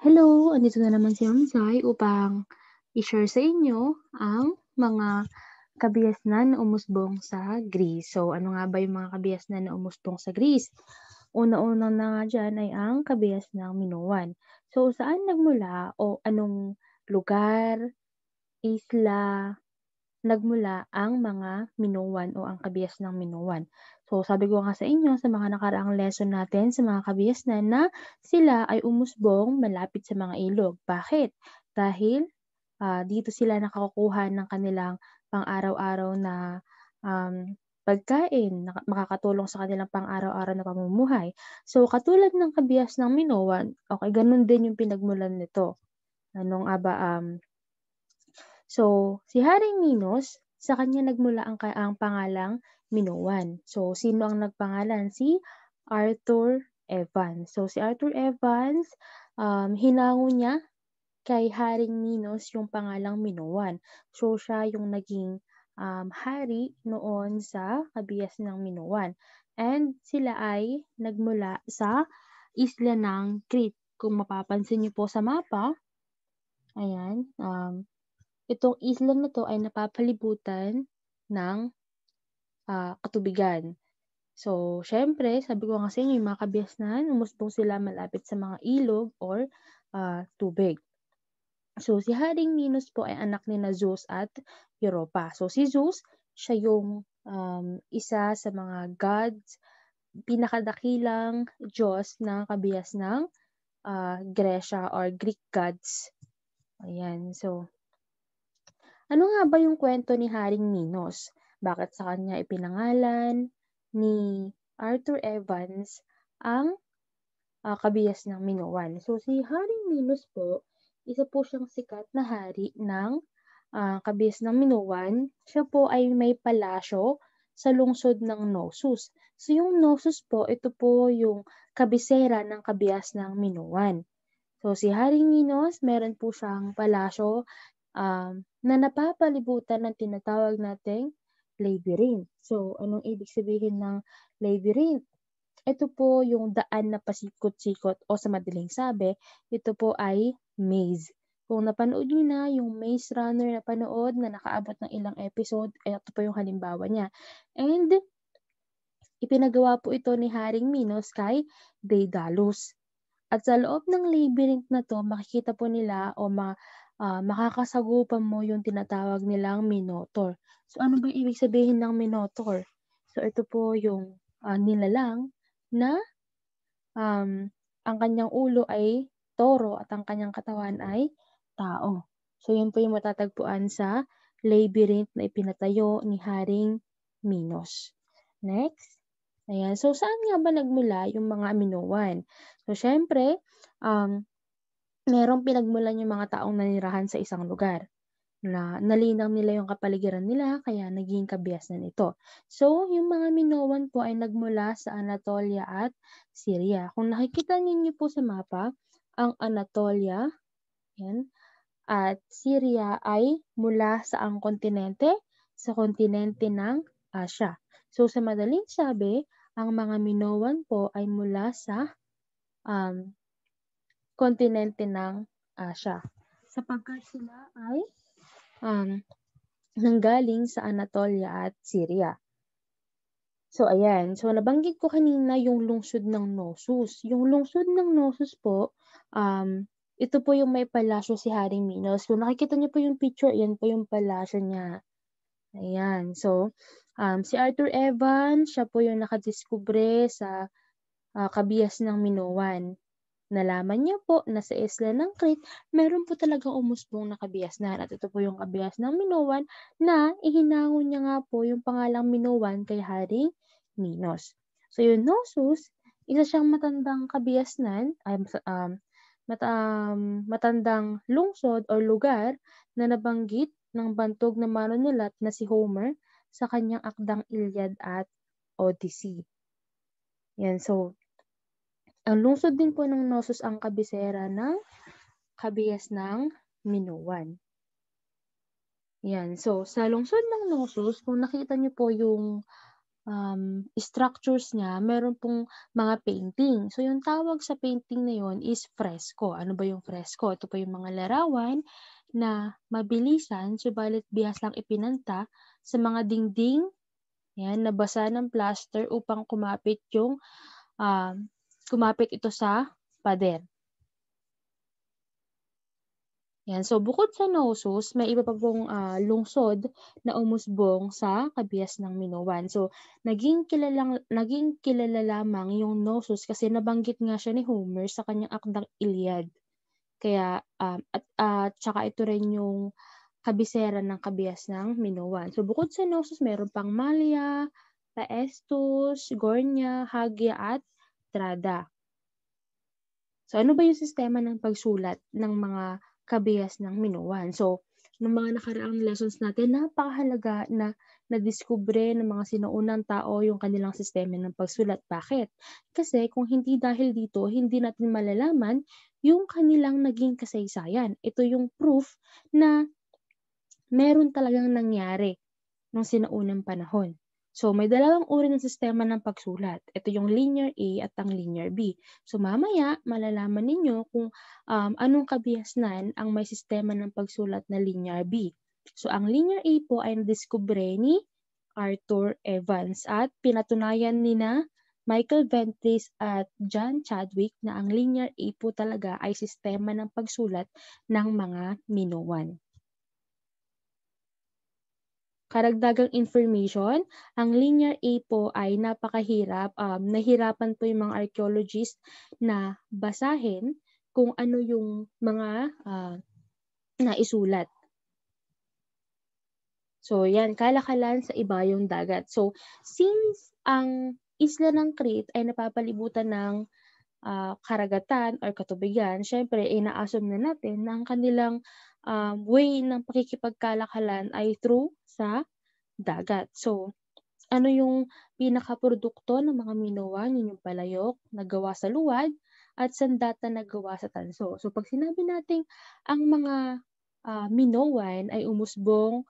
Hello! Andito na naman si Ma'am Zai upang i-share sa inyo ang mga kabiasnan na umusbong sa Greece. So, ano nga ba yung mga kabiasnan na umusbong sa Greece? Una-una na nga dyan ay ang kabias ng Minoan. So, saan nagmula o anong lugar, isla, nagmula ang mga Minoan o ang kabias ng Minoan. So, sabi ko nga sa inyo sa mga nakaraang lesson natin sa mga kabihasnan na sila ay umusbong malapit sa mga ilog. Bakit? Dahil uh, dito sila nakakukuha ng kanilang pang-araw-araw na um, pagkain, makakatulong sa kanilang pang-araw-araw na pamumuhay. So, katulad ng kabihas ng Minoan, okay, ganun din yung pinagmulan nito. Anong aba, um, so, si Haring Minos, sa kanya nagmula ang, ang pangalang Minoan. So, sino ang nagpangalan? Si Arthur Evans. So, si Arthur Evans, um, hinango niya kay Haring Minos yung pangalang Minoan. So, siya yung naging um, hari noon sa kabias ng Minoan. And sila ay nagmula sa isla ng Crete. Kung mapapansin niyo po sa mapa, ayan, um, itong isla na to ay napapalibutan ng uh, katubigan. So, syempre, sabi ko nga sa inyo, yung mga kabiasnan, umusbong sila malapit sa mga ilog or uh, tubig. So, si Haring Minos po ay anak ni na Zeus at Europa. So, si Zeus, siya yung um, isa sa mga gods, pinakadakilang Diyos ng kabias ng uh, ah, Gresya or Greek gods. Ayan, so, ano nga ba yung kwento ni Haring Minos? bakit sa kanya ipinangalan ni Arthur Evans ang uh, ah, kabiyas ng Minoan. So si Haring Minos po, isa po siyang sikat na hari ng uh, ah, kabihis ng Minoan. siya po ay may palasyo sa lungsod ng Nosus. So yung Nosus po, ito po yung kabisera ng kabihas ng Minoan. So si Haring Minos, meron po siyang palasyo um, na napapalibutan ng tinatawag nating labyrinth. So, anong ibig sabihin ng labyrinth? Ito po yung daan na pasikot-sikot o sa madaling sabi, ito po ay maze. Kung napanood niyo na yung Maze Runner na panood na nakaabot ng ilang episode, ito po yung halimbawa niya. And ipinagawa po ito ni Haring Minos kay Daedalus. At sa loob ng labyrinth na to, makikita po nila o ma uh, makakasagupan mo yung tinatawag nilang minotaur. So ano ba ibig sabihin ng minotaur? So ito po yung uh, nilalang na um, ang kanyang ulo ay toro at ang kanyang katawan ay tao. So yun po yung matatagpuan sa labyrinth na ipinatayo ni Haring Minos. Next. Ayan. So, saan nga ba nagmula yung mga aminoan? So, syempre, um, merong pinagmulan yung mga taong nanirahan sa isang lugar na nalinang nila yung kapaligiran nila kaya naging kabiasnan nito. So, yung mga Minoan po ay nagmula sa Anatolia at Syria. Kung nakikita ninyo po sa mapa, ang Anatolia yan, at Syria ay mula sa ang kontinente sa kontinente ng Asia. So, sa madaling sabi, ang mga Minoan po ay mula sa um, kontinente ng Asia. sapagkat sila ay um, nanggaling sa Anatolia at Syria. So, ayan. So, nabanggit ko kanina yung lungsod ng Nosus. Yung lungsod ng Nosus po, um, ito po yung may palasyo si Haring Minos. Kung nakikita niyo po yung picture, yan po yung palasyo niya. Ayan. So, um, si Arthur Evans, siya po yung nakadiskubre sa uh, ah, kabihas ng Minoan nalaman niyo po na sa isla ng Crete, meron po talagang umusbong na kabiasnan. At ito po yung kabias ng Minoan na ihinangon niya nga po yung pangalang Minoan kay Haring Minos. So yung Nosus, isa siyang matandang kabiasnan, ay, um, mat, um, matandang lungsod o lugar na nabanggit ng bantog na manunulat na si Homer sa kanyang akdang Iliad at Odyssey. Yan, so ang lungsod din po ng Nosos ang kabisera ng kabias ng Minuan. Yan. So, sa lungsod ng Nosos, kung nakita niyo po yung um, structures niya, meron pong mga painting. So, yung tawag sa painting na yon is fresco. Ano ba yung fresco? Ito po yung mga larawan na mabilisan, subalit bihas lang ipinanta sa mga dingding, yan, nabasa ng plaster upang kumapit yung um, kumapit ito sa pader. Yan. So, bukod sa nosus, may iba pa pong uh, lungsod na umusbong sa kabias ng Minoan. So, naging kilala, naging kilala lamang yung nosus kasi nabanggit nga siya ni Homer sa kanyang akdang Iliad. Kaya, um, at uh, tsaka ito rin yung kabisera ng kabias ng Minoan. So, bukod sa nosus, meron pang Malia, Paestus, Gornia, Hagia at litrada. So, ano ba yung sistema ng pagsulat ng mga kabihas ng minuan? So, ng mga nakaraang lessons natin, napakahalaga na nadiskubre ng mga sinuunang tao yung kanilang sistema ng pagsulat. Bakit? Kasi kung hindi dahil dito, hindi natin malalaman yung kanilang naging kasaysayan. Ito yung proof na meron talagang nangyari nung sinaunang panahon. So, may dalawang uri ng sistema ng pagsulat. Ito yung linear A at ang linear B. So, mamaya, malalaman ninyo kung um, anong kabiasnan ang may sistema ng pagsulat na linear B. So, ang linear A po ay nadiskubre ni Arthur Evans at pinatunayan ni na Michael Ventris at John Chadwick na ang linear A po talaga ay sistema ng pagsulat ng mga Minoan karagdagang information, ang linear A po ay napakahirap. Um, nahirapan po yung mga archaeologists na basahin kung ano yung mga uh, naisulat. So, yan, kalakalan sa iba yung dagat. So, since ang isla ng Crete ay napapalibutan ng uh, karagatan or katubigan, syempre inaasum eh, na natin na ang kanilang um, way ng pakikipagkalakalan ay through sa dagat. So, ano yung pinakaprodukto ng mga minuan, yun yung palayok na gawa sa luwad at sandata na gawa sa tanso. So, pag sinabi nating ang mga uh, minowan ay umusbong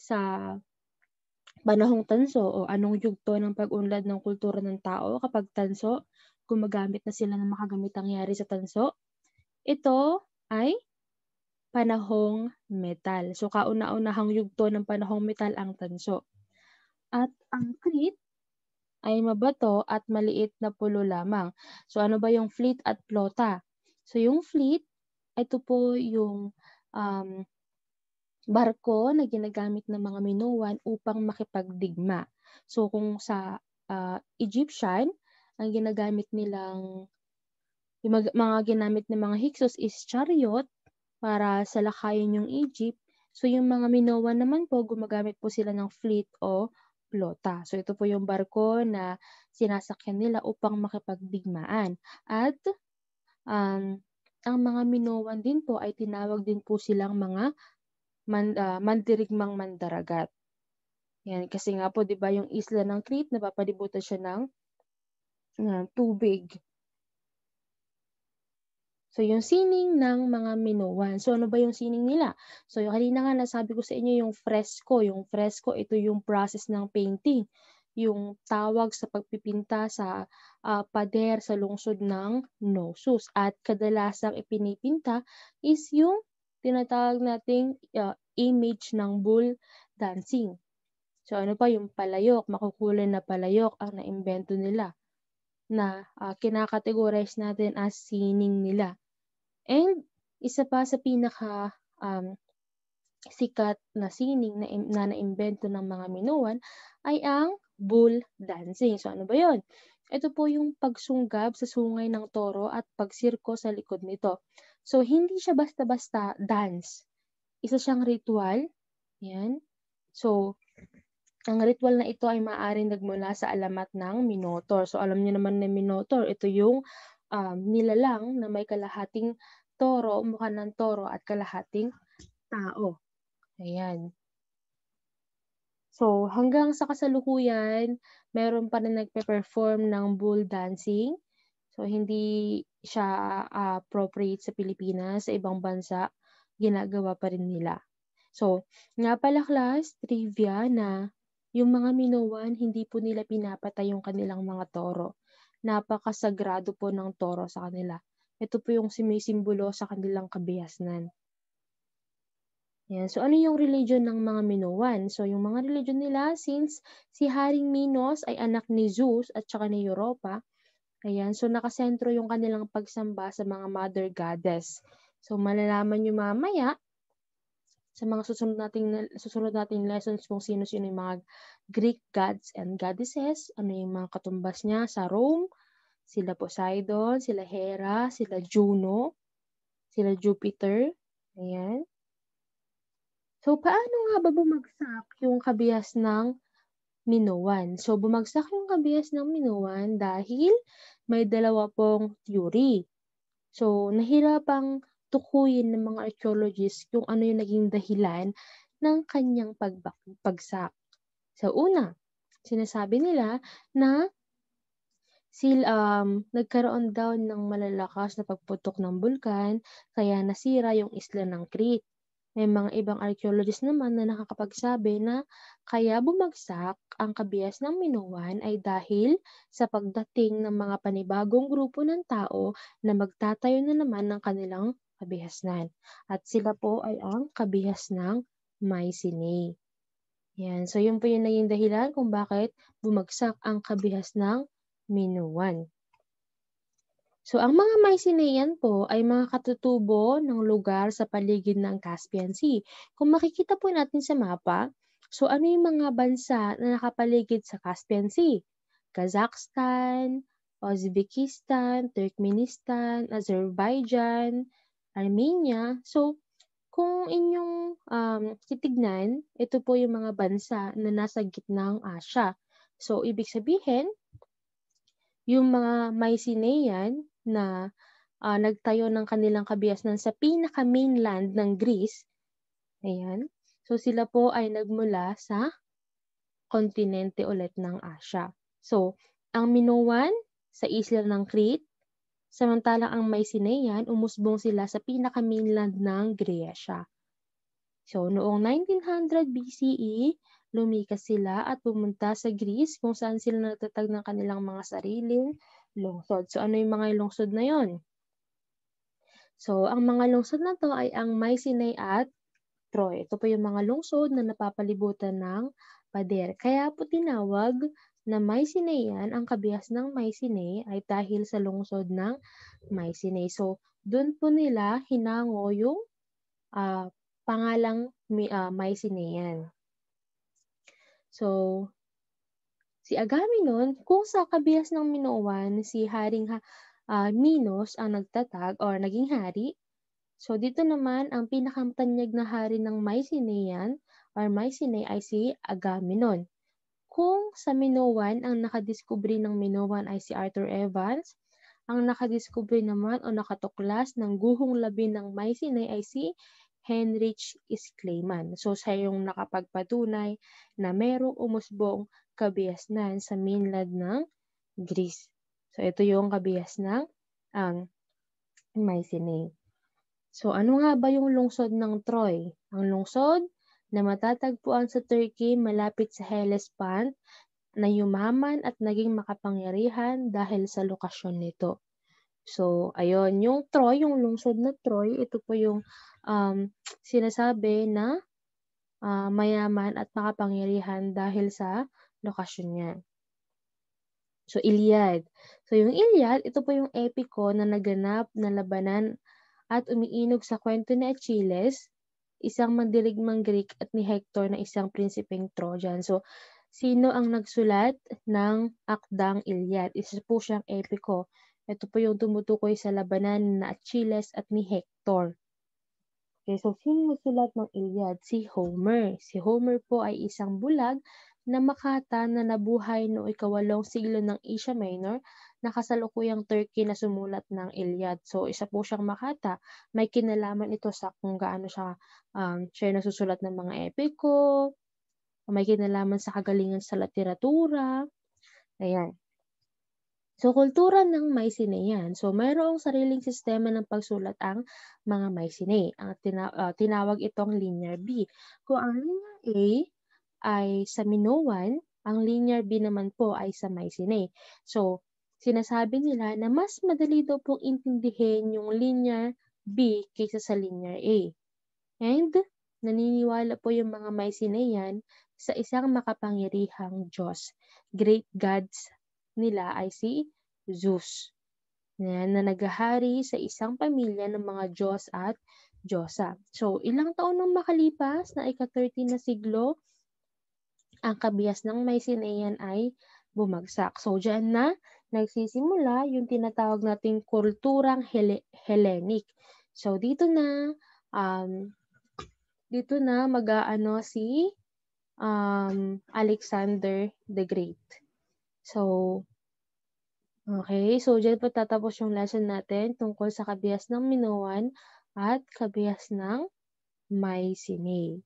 sa panahong tanso o anong yugto ng pag-unlad ng kultura ng tao kapag tanso, gumagamit na sila ng mga gamitang yari sa tanso. Ito ay panahong metal. So kauna-unahang yugto ng panahong metal ang tanso. At ang Crete ay mabato at maliit na pulo lamang. So ano ba yung fleet at plota? So yung fleet, ito po yung um, barko na ginagamit ng mga Minoan upang makipagdigma. So kung sa uh, Egyptian, ang ginagamit nilang yung mga ginamit ng mga Hyksos is chariot para salakayin yung Egypt. So yung mga Minoan naman po, gumagamit po sila ng fleet o flota. So ito po yung barko na sinasakyan nila upang makipagdigmaan. At um, ang mga Minoan din po ay tinawag din po silang mga man, uh, mandirigmang mandaragat. Yan, kasi nga po, di ba, yung isla ng Crete, napapalibutan siya ng na ano, tubig. So, yung sining ng mga minuan. So, ano ba yung sining nila? So, yung kanina nga nasabi ko sa inyo yung fresco. Yung fresco, ito yung process ng painting. Yung tawag sa pagpipinta sa uh, pader sa lungsod ng Nosus. At kadalasang ipinipinta is yung tinatawag nating uh, image ng bull dancing. So, ano pa yung palayok, makukulay na palayok ang naimbento nila na uh, kinakategorize natin as sining nila. And isa pa sa pinaka um, sikat na sining na, na naimbento ng mga Minoan ay ang bull dancing. So ano ba yon? Ito po yung pagsunggab sa sungay ng toro at pagsirko sa likod nito. So hindi siya basta-basta dance. Isa siyang ritual. Yan. So ang ritual na ito ay maaaring nagmula sa alamat ng Minotaur. So alam niyo naman na Minotaur, ito yung um, nilalang na may kalahating toro, mukha ng toro at kalahating tao. Ayan. So hanggang sa kasalukuyan, meron pa rin nagpe-perform ng bull dancing. So hindi siya uh, appropriate sa Pilipinas, sa ibang bansa, ginagawa pa rin nila. So, nga pala class, trivia na yung mga Minoan, hindi po nila pinapatay yung kanilang mga toro. Napakasagrado po ng toro sa kanila. Ito po yung sumisimbolo sa kanilang kabihasnan. Yan. So, ano yung religion ng mga Minoan? So, yung mga religion nila, since si Haring Minos ay anak ni Zeus at saka ni Europa, ayan, so nakasentro yung kanilang pagsamba sa mga mother goddess. So, malalaman nyo mamaya sa mga susunod nating susunod nating lessons kung sino-sino yung mga Greek gods and goddesses, ano yung mga katumbas niya sa Rome, sila Poseidon, sila Hera, sila Juno, sila Jupiter. Ayan. So, paano nga ba bumagsak yung kabihas ng Minoan? So, bumagsak yung kabihas ng Minoan dahil may dalawa pong theory. So, nahirapang tukuyin ng mga archaeologists kung ano yung naging dahilan ng kanyang pagbagsak. Sa so, una, sinasabi nila na sil um, nagkaroon daw ng malalakas na pagputok ng bulkan kaya nasira yung isla ng Crete. May mga ibang archaeologists naman na nakakapagsabi na kaya bumagsak ang kabias ng Minoan ay dahil sa pagdating ng mga panibagong grupo ng tao na magtatayo na naman ng kanilang kabihasnan. At sila po ay ang kabihas ng Mycenae. Yan. So, yun po yung naging dahilan kung bakit bumagsak ang kabihas ng Minoan. So, ang mga Mycenaean po ay mga katutubo ng lugar sa paligid ng Caspian Sea. Kung makikita po natin sa mapa, so ano yung mga bansa na nakapaligid sa Caspian Sea? Kazakhstan, Uzbekistan, Turkmenistan, Azerbaijan, Armenia. So, kung inyong um, titignan, ito po yung mga bansa na nasa gitnang ng Asya. So, ibig sabihin, yung mga Mycenaean na uh, nagtayo ng kanilang kabiasnan sa pinaka-mainland ng Greece, ayan, so sila po ay nagmula sa kontinente ulit ng Asya. So, ang Minoan sa isla ng Crete, samantalang ang Mycenaean umusbong sila sa pinaka-mainland ng Gresya. So, noong 1900 BCE, lumikas sila at pumunta sa Greece kung saan sila natatag ng kanilang mga sariling lungsod. So, ano yung mga lungsod na yon? So, ang mga lungsod na to ay ang Mycenae at Troy. Ito po yung mga lungsod na napapalibutan ng pader. Kaya po tinawag na Mycenaean, ang kabihas ng Mycenae ay dahil sa lungsod ng Mycenae. So, doon po nila hinango yung uh, pangalang uh, ah, Mycenaean. So, si Agamemnon, kung sa kabihas ng Minoan, si Haring uh, Minos ang nagtatag or naging hari, so dito naman ang pinakamtanyag na hari ng Mycenaean or Mycenae ay si Agamemnon. Kung sa Minoan ang nakadiskubre ng Minoan ay si Arthur Evans, ang nakadiskubre naman o nakatuklas ng guhong labi ng Mycenae ay si Heinrich Isklayman. So siya yung nakapagpatunay na merong umusbong kabihasnan sa mainland ng Greece. So ito yung kabihas ng ang um, Mycenae. So ano nga ba yung lungsod ng Troy? Ang lungsod na matatagpuan sa Turkey malapit sa Hellespont na yumaman at naging makapangyarihan dahil sa lokasyon nito. So, ayun, yung Troy, yung lungsod na Troy, ito po yung um, sinasabi na uh, mayaman at makapangyarihan dahil sa lokasyon niya. So, Iliad. So, yung Iliad, ito po yung epiko na naganap na labanan at umiinog sa kwento ni Achilles isang mandirigmang Greek at ni Hector na isang prinsipeng Trojan. So, sino ang nagsulat ng Akdang Iliad? Isa po siyang epiko. Ito po yung tumutukoy sa labanan na Achilles at ni Hector. Okay, so sino nagsulat ng Iliad? Si Homer. Si Homer po ay isang bulag na Makata na nabuhay noong ikawalong siglo ng Asia Minor na kasalukuyang Turkey na sumulat ng Iliad. So isa po siyang Makata, may kinalaman ito sa kung gaano siya, um, siya nasusulat ng mga epiko, may kinalaman sa kagalingan sa literatura. Ayan. So, kultura ng Mycenaean. So, mayroong sariling sistema ng pagsulat ang mga Mycenae. Ang tina- uh, tinawag itong Linear B. Kung ang Linear A ay sa Minoan, ang linear B naman po ay sa Mycenae. So, sinasabi nila na mas madali daw pong intindihin yung linear B kaysa sa linear A. And naniniwala po yung mga Mycenaean sa isang makapangyarihang Diyos. Great gods nila ay si Zeus na, na naghahari sa isang pamilya ng mga Diyos at Diyosa. So, ilang taon nang makalipas na ika-13 na siglo, ang kabias ng mycenaean ay bumagsak. So, dyan na nagsisimula yung tinatawag nating kulturang Hellenic. So, dito na, um, dito na mag-aano si um, Alexander the Great. So, okay. So, dyan po tatapos yung lesson natin tungkol sa kabias ng Minoan at kabias ng Mycenae.